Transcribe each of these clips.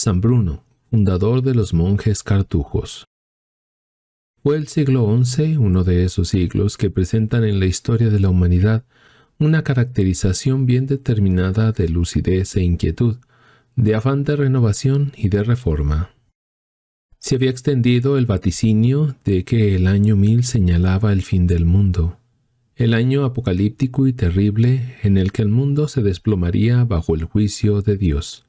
San Bruno, fundador de los monjes cartujos. Fue el siglo XI uno de esos siglos que presentan en la historia de la humanidad una caracterización bien determinada de lucidez e inquietud, de afán de renovación y de reforma. Se había extendido el vaticinio de que el año mil señalaba el fin del mundo, el año apocalíptico y terrible en el que el mundo se desplomaría bajo el juicio de Dios.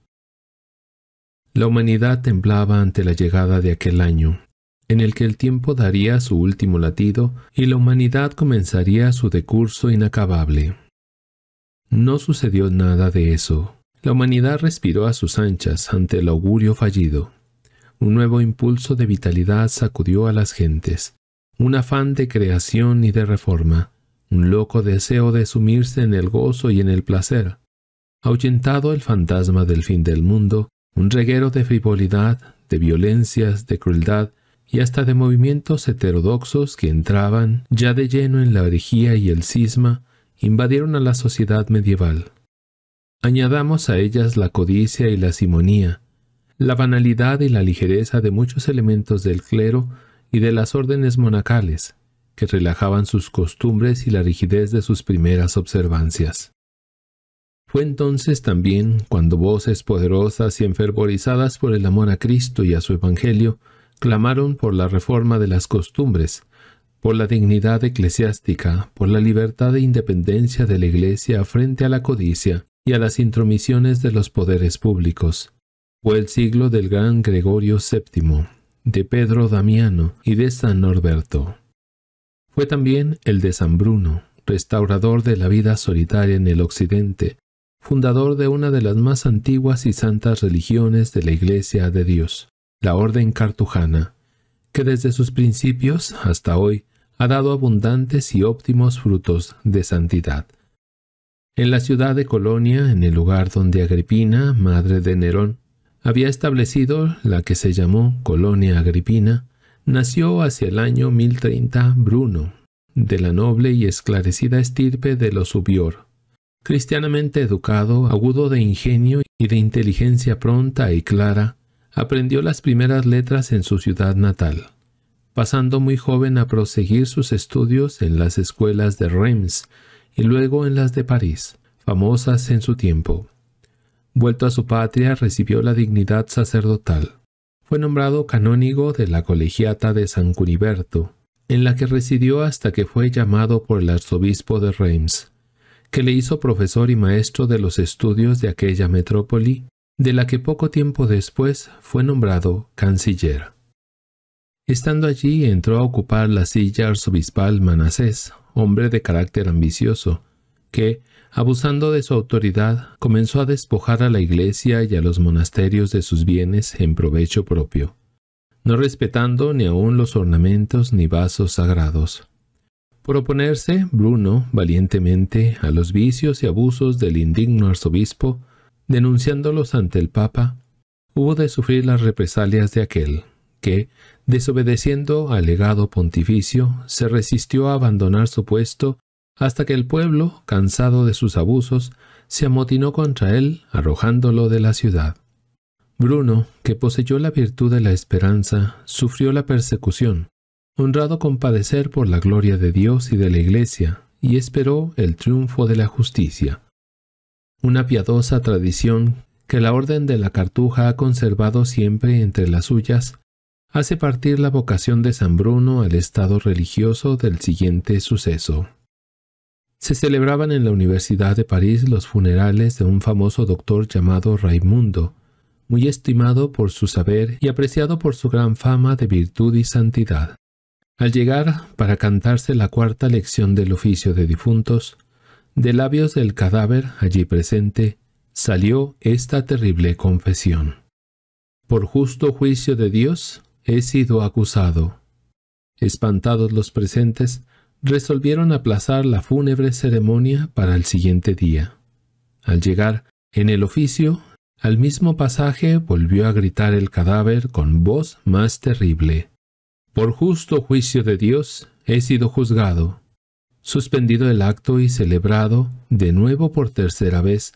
La humanidad temblaba ante la llegada de aquel año, en el que el tiempo daría su último latido y la humanidad comenzaría su decurso inacabable. No sucedió nada de eso. La humanidad respiró a sus anchas ante el augurio fallido. Un nuevo impulso de vitalidad sacudió a las gentes, un afán de creación y de reforma, un loco deseo de sumirse en el gozo y en el placer. Ahuyentado el fantasma del fin del mundo, un reguero de frivolidad, de violencias, de crueldad y hasta de movimientos heterodoxos que entraban ya de lleno en la herejía y el cisma, invadieron a la sociedad medieval. Añadamos a ellas la codicia y la simonía, la banalidad y la ligereza de muchos elementos del clero y de las órdenes monacales, que relajaban sus costumbres y la rigidez de sus primeras observancias. Fue entonces también cuando voces poderosas y enfervorizadas por el amor a Cristo y a su Evangelio clamaron por la reforma de las costumbres, por la dignidad eclesiástica, por la libertad e independencia de la Iglesia frente a la codicia y a las intromisiones de los poderes públicos. Fue el siglo del gran Gregorio VII, de Pedro Damiano y de San Norberto. Fue también el de San Bruno, restaurador de la vida solitaria en el Occidente, fundador de una de las más antiguas y santas religiones de la Iglesia de Dios, la Orden Cartujana, que desde sus principios hasta hoy ha dado abundantes y óptimos frutos de santidad. En la ciudad de Colonia, en el lugar donde Agripina, madre de Nerón, había establecido la que se llamó Colonia Agripina, nació hacia el año 1030 Bruno, de la noble y esclarecida estirpe de los Ubior, Cristianamente educado, agudo de ingenio y de inteligencia pronta y clara, aprendió las primeras letras en su ciudad natal, pasando muy joven a proseguir sus estudios en las escuelas de Reims y luego en las de París, famosas en su tiempo. Vuelto a su patria, recibió la dignidad sacerdotal. Fue nombrado canónigo de la colegiata de San Curiberto, en la que residió hasta que fue llamado por el arzobispo de Reims que le hizo profesor y maestro de los estudios de aquella metrópoli, de la que poco tiempo después fue nombrado canciller. Estando allí entró a ocupar la silla arzobispal Manasés, hombre de carácter ambicioso, que, abusando de su autoridad, comenzó a despojar a la iglesia y a los monasterios de sus bienes en provecho propio, no respetando ni aun los ornamentos ni vasos sagrados. Por oponerse, Bruno valientemente a los vicios y abusos del indigno arzobispo, denunciándolos ante el Papa, hubo de sufrir las represalias de aquel, que, desobedeciendo al legado pontificio, se resistió a abandonar su puesto hasta que el pueblo, cansado de sus abusos, se amotinó contra él, arrojándolo de la ciudad. Bruno, que poseyó la virtud de la esperanza, sufrió la persecución, honrado compadecer por la gloria de Dios y de la Iglesia, y esperó el triunfo de la justicia. Una piadosa tradición que la Orden de la Cartuja ha conservado siempre entre las suyas, hace partir la vocación de San Bruno al estado religioso del siguiente suceso. Se celebraban en la Universidad de París los funerales de un famoso doctor llamado Raimundo, muy estimado por su saber y apreciado por su gran fama de virtud y santidad. Al llegar para cantarse la cuarta lección del oficio de difuntos, de labios del cadáver allí presente salió esta terrible confesión. Por justo juicio de Dios he sido acusado. Espantados los presentes, resolvieron aplazar la fúnebre ceremonia para el siguiente día. Al llegar en el oficio, al mismo pasaje volvió a gritar el cadáver con voz más terrible. Por justo juicio de Dios he sido juzgado, suspendido el acto y celebrado de nuevo por tercera vez.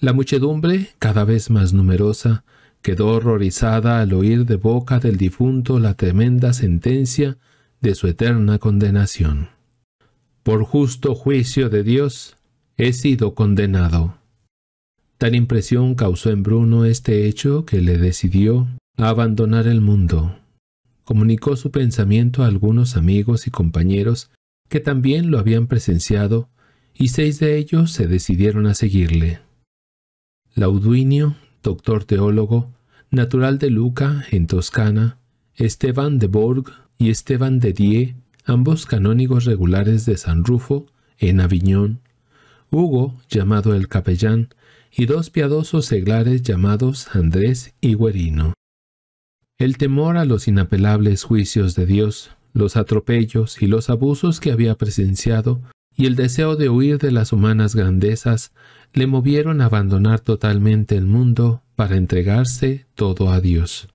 La muchedumbre, cada vez más numerosa, quedó horrorizada al oír de boca del difunto la tremenda sentencia de su eterna condenación. Por justo juicio de Dios he sido condenado. Tal impresión causó en Bruno este hecho que le decidió abandonar el mundo comunicó su pensamiento a algunos amigos y compañeros que también lo habían presenciado y seis de ellos se decidieron a seguirle. Lauduinio, doctor teólogo, natural de Luca, en Toscana, Esteban de Borg y Esteban de Die, ambos canónigos regulares de San Rufo, en Aviñón, Hugo, llamado el capellán, y dos piadosos seglares llamados Andrés y Guerino. El temor a los inapelables juicios de Dios, los atropellos y los abusos que había presenciado, y el deseo de huir de las humanas grandezas, le movieron a abandonar totalmente el mundo para entregarse todo a Dios.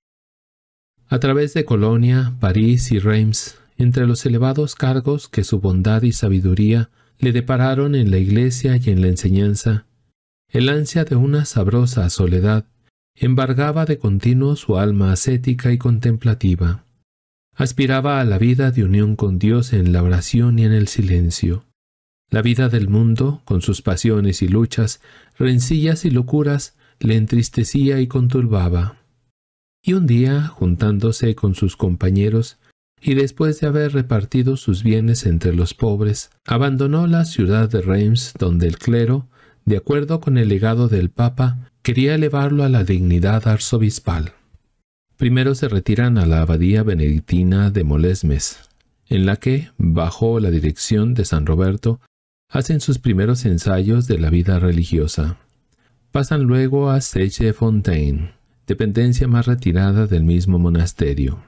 A través de Colonia, París y Reims, entre los elevados cargos que su bondad y sabiduría le depararon en la iglesia y en la enseñanza, el ansia de una sabrosa soledad embargaba de continuo su alma ascética y contemplativa. Aspiraba a la vida de unión con Dios en la oración y en el silencio. La vida del mundo, con sus pasiones y luchas, rencillas y locuras, le entristecía y conturbaba. Y un día, juntándose con sus compañeros, y después de haber repartido sus bienes entre los pobres, abandonó la ciudad de Reims, donde el clero, de acuerdo con el legado del Papa, quería elevarlo a la dignidad arzobispal. Primero se retiran a la abadía benedictina de Molesmes, en la que, bajo la dirección de San Roberto, hacen sus primeros ensayos de la vida religiosa. Pasan luego a seychelles fontaine dependencia más retirada del mismo monasterio.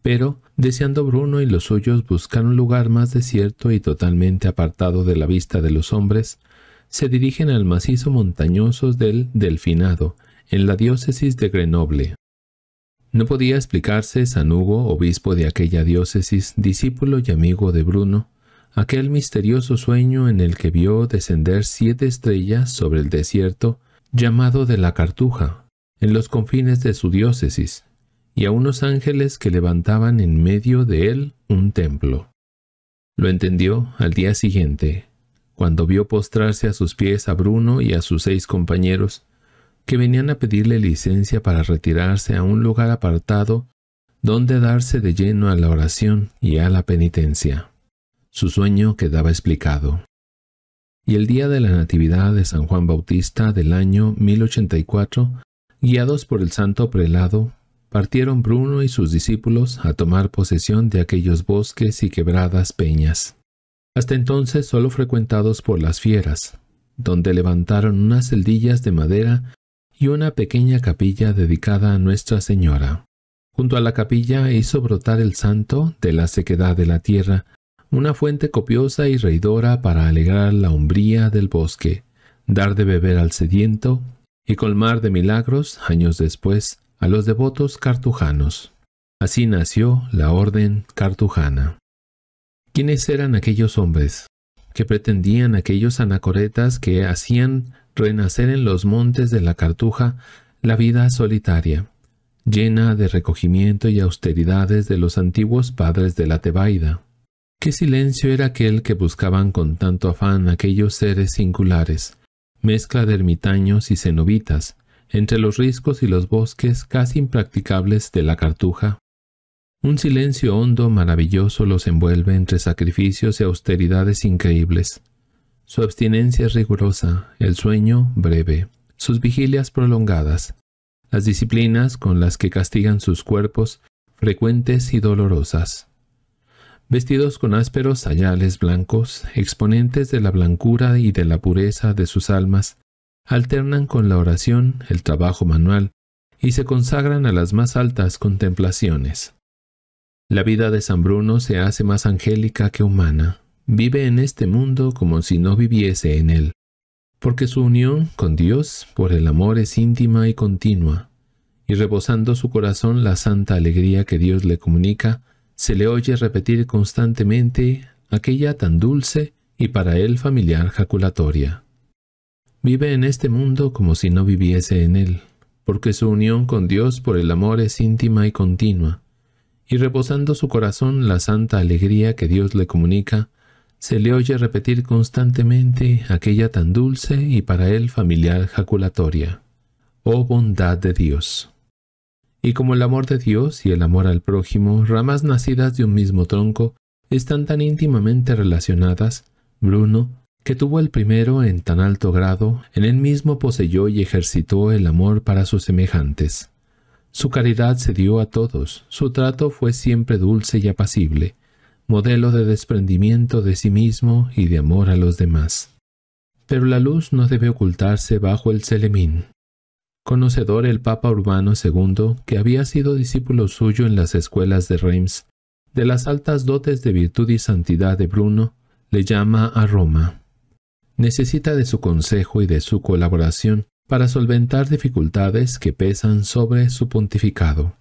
Pero, deseando Bruno y los suyos buscar un lugar más desierto y totalmente apartado de la vista de los hombres, se dirigen al macizo montañoso del Delfinado, en la diócesis de Grenoble. No podía explicarse San Hugo, obispo de aquella diócesis, discípulo y amigo de Bruno, aquel misterioso sueño en el que vio descender siete estrellas sobre el desierto llamado de la Cartuja, en los confines de su diócesis, y a unos ángeles que levantaban en medio de él un templo. Lo entendió al día siguiente, cuando vio postrarse a sus pies a Bruno y a sus seis compañeros, que venían a pedirle licencia para retirarse a un lugar apartado donde darse de lleno a la oración y a la penitencia. Su sueño quedaba explicado. Y el día de la Natividad de San Juan Bautista del año 1084, guiados por el santo prelado, partieron Bruno y sus discípulos a tomar posesión de aquellos bosques y quebradas peñas hasta entonces solo frecuentados por las fieras, donde levantaron unas celdillas de madera y una pequeña capilla dedicada a Nuestra Señora. Junto a la capilla hizo brotar el santo de la sequedad de la tierra, una fuente copiosa y reidora para alegrar la umbría del bosque, dar de beber al sediento y colmar de milagros, años después, a los devotos cartujanos. Así nació la orden cartujana. ¿Quiénes eran aquellos hombres? que pretendían aquellos anacoretas que hacían renacer en los montes de la Cartuja la vida solitaria, llena de recogimiento y austeridades de los antiguos padres de la Tebaida? ¿Qué silencio era aquel que buscaban con tanto afán aquellos seres singulares, mezcla de ermitaños y cenobitas, entre los riscos y los bosques casi impracticables de la Cartuja? Un silencio hondo, maravilloso, los envuelve entre sacrificios y austeridades increíbles. Su abstinencia es rigurosa, el sueño breve, sus vigilias prolongadas, las disciplinas con las que castigan sus cuerpos, frecuentes y dolorosas. Vestidos con ásperos sayales blancos, exponentes de la blancura y de la pureza de sus almas, alternan con la oración, el trabajo manual, y se consagran a las más altas contemplaciones. La vida de San Bruno se hace más angélica que humana. Vive en este mundo como si no viviese en él, porque su unión con Dios por el amor es íntima y continua, y rebosando su corazón la santa alegría que Dios le comunica, se le oye repetir constantemente aquella tan dulce y para él familiar jaculatoria. Vive en este mundo como si no viviese en él, porque su unión con Dios por el amor es íntima y continua, y reposando su corazón la santa alegría que Dios le comunica, se le oye repetir constantemente aquella tan dulce y para él familiar jaculatoria. Oh bondad de Dios. Y como el amor de Dios y el amor al prójimo, ramas nacidas de un mismo tronco, están tan íntimamente relacionadas, Bruno, que tuvo el primero en tan alto grado, en él mismo poseyó y ejercitó el amor para sus semejantes. Su caridad se dio a todos, su trato fue siempre dulce y apacible, modelo de desprendimiento de sí mismo y de amor a los demás. Pero la luz no debe ocultarse bajo el celemín. Conocedor el Papa Urbano II, que había sido discípulo suyo en las escuelas de Reims, de las altas dotes de virtud y santidad de Bruno, le llama a Roma. Necesita de su consejo y de su colaboración para solventar dificultades que pesan sobre su pontificado.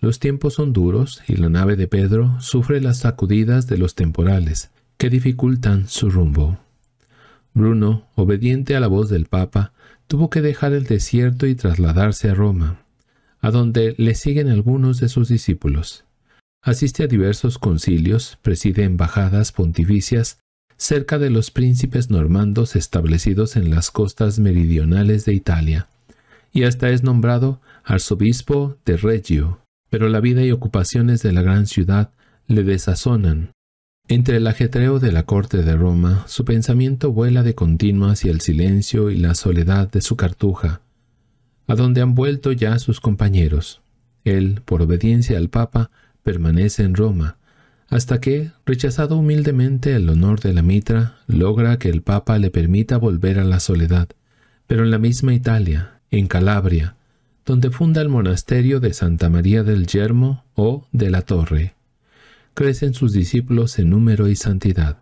Los tiempos son duros y la nave de Pedro sufre las sacudidas de los temporales que dificultan su rumbo. Bruno, obediente a la voz del Papa, tuvo que dejar el desierto y trasladarse a Roma, a donde le siguen algunos de sus discípulos. Asiste a diversos concilios, preside embajadas pontificias cerca de los príncipes normandos establecidos en las costas meridionales de Italia, y hasta es nombrado arzobispo de Reggio, pero la vida y ocupaciones de la gran ciudad le desazonan. Entre el ajetreo de la corte de Roma, su pensamiento vuela de continuo hacia el silencio y la soledad de su cartuja, a donde han vuelto ya sus compañeros. Él, por obediencia al Papa, permanece en Roma, hasta que, rechazado humildemente el honor de la mitra, logra que el Papa le permita volver a la soledad, pero en la misma Italia, en Calabria, donde funda el monasterio de Santa María del Yermo o de la Torre. Crecen sus discípulos en número y santidad,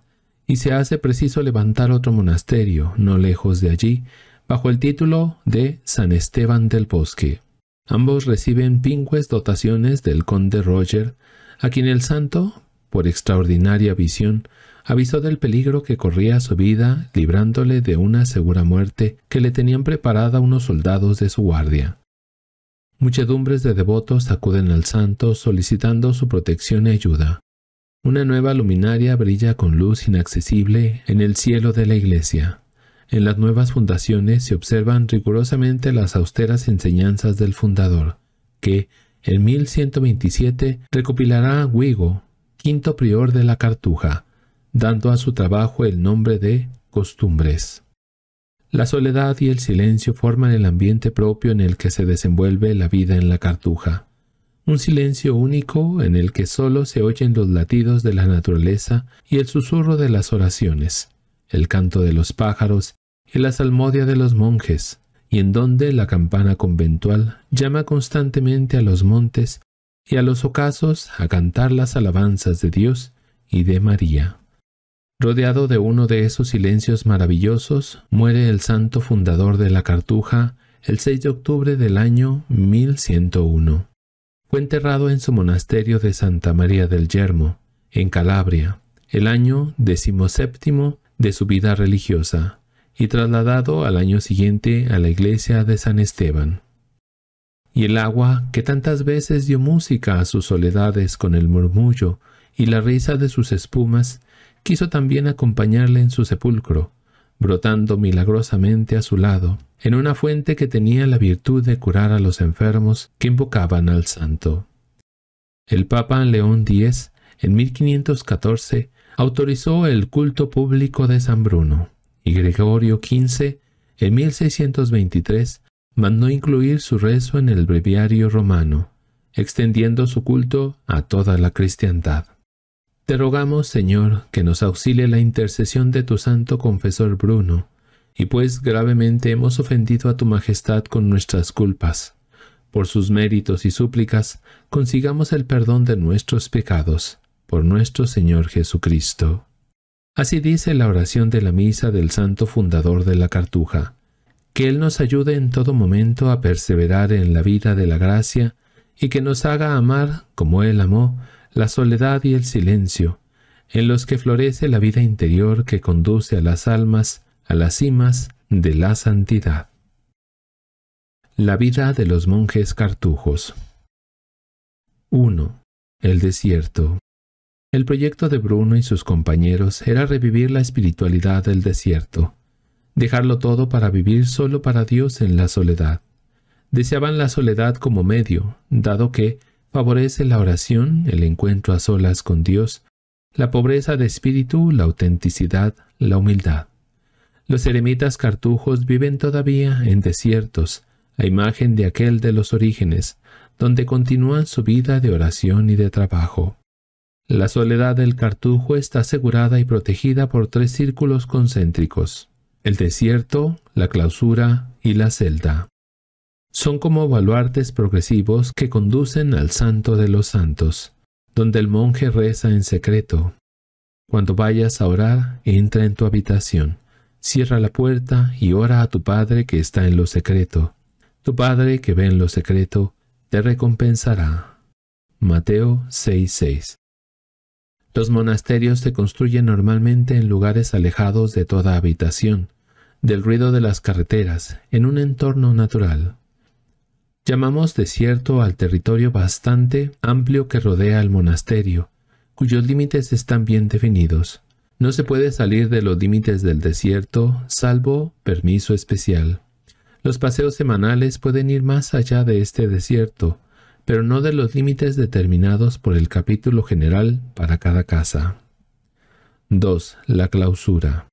y se hace preciso levantar otro monasterio, no lejos de allí, bajo el título de San Esteban del Bosque. Ambos reciben pingües dotaciones del conde Roger, a quien el santo por extraordinaria visión, avisó del peligro que corría su vida, librándole de una segura muerte que le tenían preparada unos soldados de su guardia. Muchedumbres de devotos acuden al santo solicitando su protección y ayuda. Una nueva luminaria brilla con luz inaccesible en el cielo de la iglesia. En las nuevas fundaciones se observan rigurosamente las austeras enseñanzas del fundador, que, en 1127, recopilará a Wigo, quinto prior de la Cartuja, dando a su trabajo el nombre de costumbres. La soledad y el silencio forman el ambiente propio en el que se desenvuelve la vida en la Cartuja. Un silencio único en el que sólo se oyen los latidos de la naturaleza y el susurro de las oraciones, el canto de los pájaros y la salmodia de los monjes, y en donde la campana conventual llama constantemente a los montes y a los ocasos a cantar las alabanzas de Dios y de María. Rodeado de uno de esos silencios maravillosos, muere el santo fundador de la Cartuja el 6 de octubre del año 1101. Fue enterrado en su monasterio de Santa María del Yermo, en Calabria, el año decimoséptimo de su vida religiosa, y trasladado al año siguiente a la iglesia de San Esteban y el agua que tantas veces dio música a sus soledades con el murmullo y la risa de sus espumas, quiso también acompañarle en su sepulcro, brotando milagrosamente a su lado, en una fuente que tenía la virtud de curar a los enfermos que invocaban al santo. El Papa León X, en 1514, autorizó el culto público de San Bruno, y Gregorio XV, en 1623, mandó incluir su rezo en el breviario romano, extendiendo su culto a toda la cristiandad. Te rogamos, Señor, que nos auxilie la intercesión de tu santo confesor Bruno, y pues gravemente hemos ofendido a tu majestad con nuestras culpas. Por sus méritos y súplicas, consigamos el perdón de nuestros pecados, por nuestro Señor Jesucristo. Así dice la oración de la misa del santo fundador de la Cartuja, que Él nos ayude en todo momento a perseverar en la vida de la gracia y que nos haga amar, como Él amó, la soledad y el silencio, en los que florece la vida interior que conduce a las almas a las cimas de la santidad. La vida de los monjes cartujos 1. El desierto El proyecto de Bruno y sus compañeros era revivir la espiritualidad del desierto dejarlo todo para vivir solo para Dios en la soledad. Deseaban la soledad como medio, dado que favorece la oración, el encuentro a solas con Dios, la pobreza de espíritu, la autenticidad, la humildad. Los eremitas cartujos viven todavía en desiertos, a imagen de aquel de los orígenes, donde continúan su vida de oración y de trabajo. La soledad del cartujo está asegurada y protegida por tres círculos concéntricos el desierto, la clausura y la celda. Son como baluartes progresivos que conducen al santo de los santos, donde el monje reza en secreto. Cuando vayas a orar, entra en tu habitación, cierra la puerta y ora a tu Padre que está en lo secreto. Tu Padre que ve en lo secreto, te recompensará. Mateo 6:6 los monasterios se construyen normalmente en lugares alejados de toda habitación, del ruido de las carreteras, en un entorno natural. Llamamos desierto al territorio bastante amplio que rodea al monasterio, cuyos límites están bien definidos. No se puede salir de los límites del desierto, salvo permiso especial. Los paseos semanales pueden ir más allá de este desierto, pero no de los límites determinados por el capítulo general para cada casa. 2. La clausura.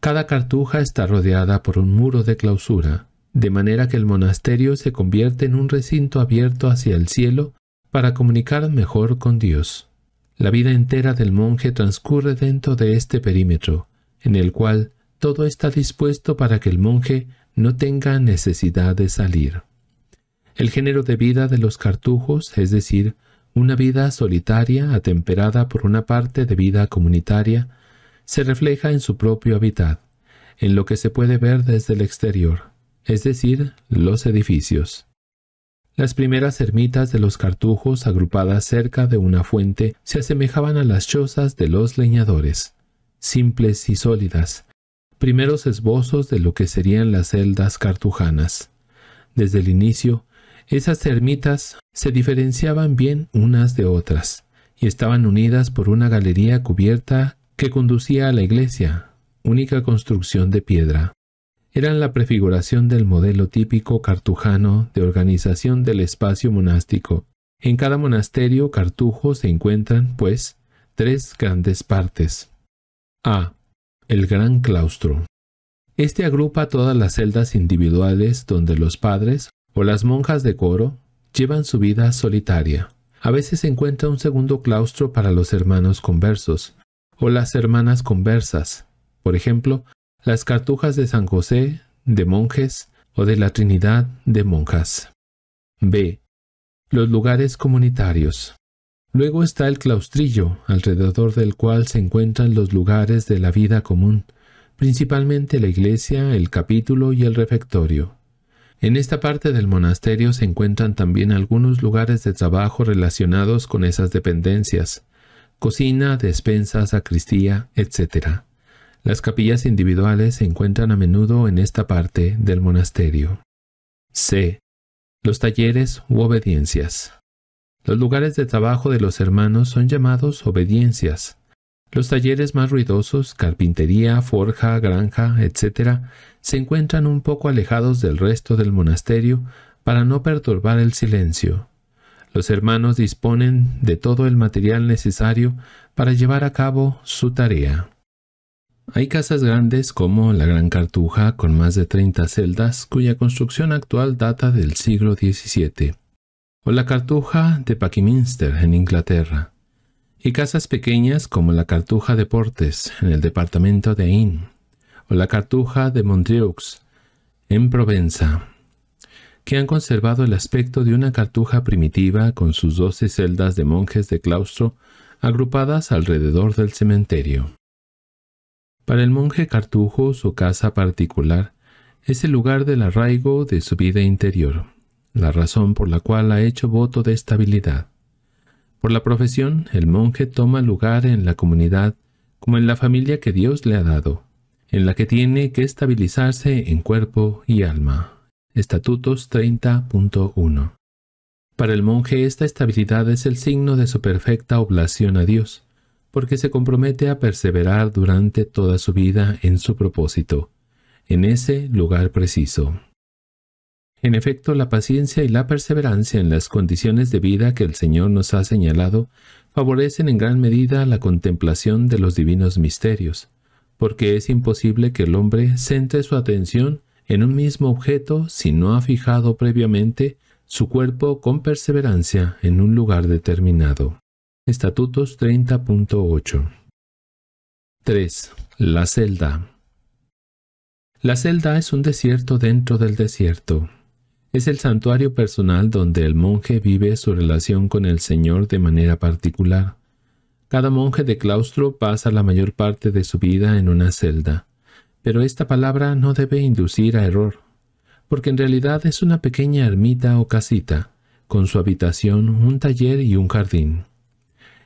Cada cartuja está rodeada por un muro de clausura, de manera que el monasterio se convierte en un recinto abierto hacia el cielo para comunicar mejor con Dios. La vida entera del monje transcurre dentro de este perímetro, en el cual todo está dispuesto para que el monje no tenga necesidad de salir. El género de vida de los cartujos, es decir, una vida solitaria atemperada por una parte de vida comunitaria, se refleja en su propio hábitat, en lo que se puede ver desde el exterior, es decir, los edificios. Las primeras ermitas de los cartujos agrupadas cerca de una fuente se asemejaban a las chozas de los leñadores, simples y sólidas, primeros esbozos de lo que serían las celdas cartujanas. Desde el inicio, esas ermitas se diferenciaban bien unas de otras y estaban unidas por una galería cubierta que conducía a la iglesia, única construcción de piedra. Eran la prefiguración del modelo típico cartujano de organización del espacio monástico. En cada monasterio cartujo se encuentran, pues, tres grandes partes. A. El gran claustro. Este agrupa todas las celdas individuales donde los padres o las monjas de coro llevan su vida solitaria. A veces se encuentra un segundo claustro para los hermanos conversos o las hermanas conversas, por ejemplo, las cartujas de San José de monjes o de la Trinidad de monjas. B. Los lugares comunitarios. Luego está el claustrillo, alrededor del cual se encuentran los lugares de la vida común, principalmente la iglesia, el capítulo y el refectorio. En esta parte del monasterio se encuentran también algunos lugares de trabajo relacionados con esas dependencias, cocina, despensa, sacristía, etc. Las capillas individuales se encuentran a menudo en esta parte del monasterio. C. Los talleres u obediencias. Los lugares de trabajo de los hermanos son llamados obediencias, los talleres más ruidosos, carpintería, forja, granja, etc., se encuentran un poco alejados del resto del monasterio para no perturbar el silencio. Los hermanos disponen de todo el material necesario para llevar a cabo su tarea. Hay casas grandes como la Gran Cartuja con más de 30 celdas cuya construcción actual data del siglo XVII, o la Cartuja de Buckminster en Inglaterra, y casas pequeñas como la Cartuja de Portes, en el departamento de Ain, o la Cartuja de Montreux, en Provenza, que han conservado el aspecto de una cartuja primitiva con sus doce celdas de monjes de claustro agrupadas alrededor del cementerio. Para el monje cartujo, su casa particular es el lugar del arraigo de su vida interior, la razón por la cual ha hecho voto de estabilidad. Por la profesión, el monje toma lugar en la comunidad como en la familia que Dios le ha dado, en la que tiene que estabilizarse en cuerpo y alma. Estatutos 30.1 Para el monje esta estabilidad es el signo de su perfecta oblación a Dios, porque se compromete a perseverar durante toda su vida en su propósito, en ese lugar preciso. En efecto, la paciencia y la perseverancia en las condiciones de vida que el Señor nos ha señalado favorecen en gran medida la contemplación de los divinos misterios, porque es imposible que el hombre centre su atención en un mismo objeto si no ha fijado previamente su cuerpo con perseverancia en un lugar determinado. Estatutos 30.8 3. La celda. La celda es un desierto dentro del desierto. Es el santuario personal donde el monje vive su relación con el Señor de manera particular. Cada monje de claustro pasa la mayor parte de su vida en una celda, pero esta palabra no debe inducir a error, porque en realidad es una pequeña ermita o casita, con su habitación, un taller y un jardín.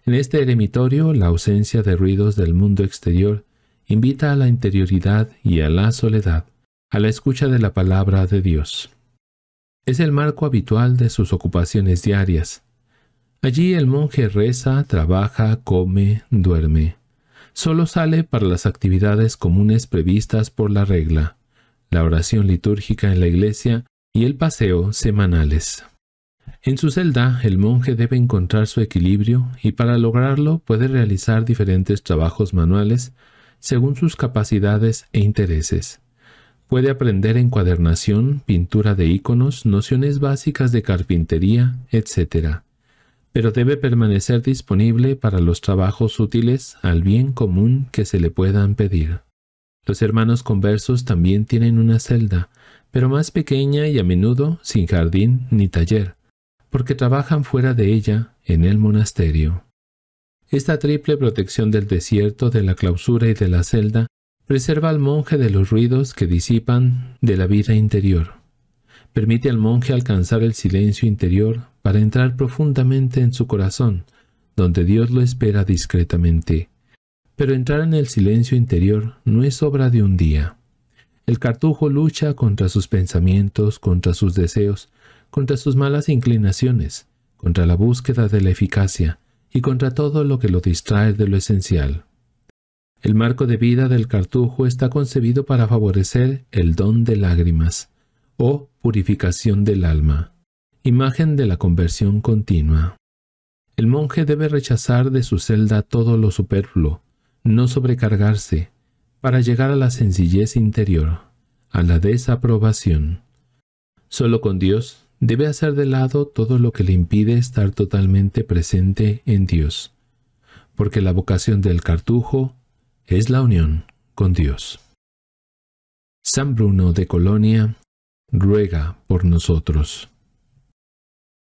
En este eremitorio, la ausencia de ruidos del mundo exterior invita a la interioridad y a la soledad, a la escucha de la palabra de Dios es el marco habitual de sus ocupaciones diarias. Allí el monje reza, trabaja, come, duerme. Solo sale para las actividades comunes previstas por la regla, la oración litúrgica en la iglesia y el paseo semanales. En su celda, el monje debe encontrar su equilibrio y para lograrlo puede realizar diferentes trabajos manuales según sus capacidades e intereses. Puede aprender encuadernación, pintura de iconos, nociones básicas de carpintería, etc. Pero debe permanecer disponible para los trabajos útiles al bien común que se le puedan pedir. Los hermanos conversos también tienen una celda, pero más pequeña y a menudo sin jardín ni taller, porque trabajan fuera de ella en el monasterio. Esta triple protección del desierto, de la clausura y de la celda Preserva al monje de los ruidos que disipan de la vida interior. Permite al monje alcanzar el silencio interior para entrar profundamente en su corazón, donde Dios lo espera discretamente. Pero entrar en el silencio interior no es obra de un día. El cartujo lucha contra sus pensamientos, contra sus deseos, contra sus malas inclinaciones, contra la búsqueda de la eficacia y contra todo lo que lo distrae de lo esencial. El marco de vida del cartujo está concebido para favorecer el don de lágrimas o purificación del alma, imagen de la conversión continua. El monje debe rechazar de su celda todo lo superfluo, no sobrecargarse, para llegar a la sencillez interior, a la desaprobación. Solo con Dios debe hacer de lado todo lo que le impide estar totalmente presente en Dios, porque la vocación del cartujo es la unión con Dios. San Bruno de Colonia ruega por nosotros.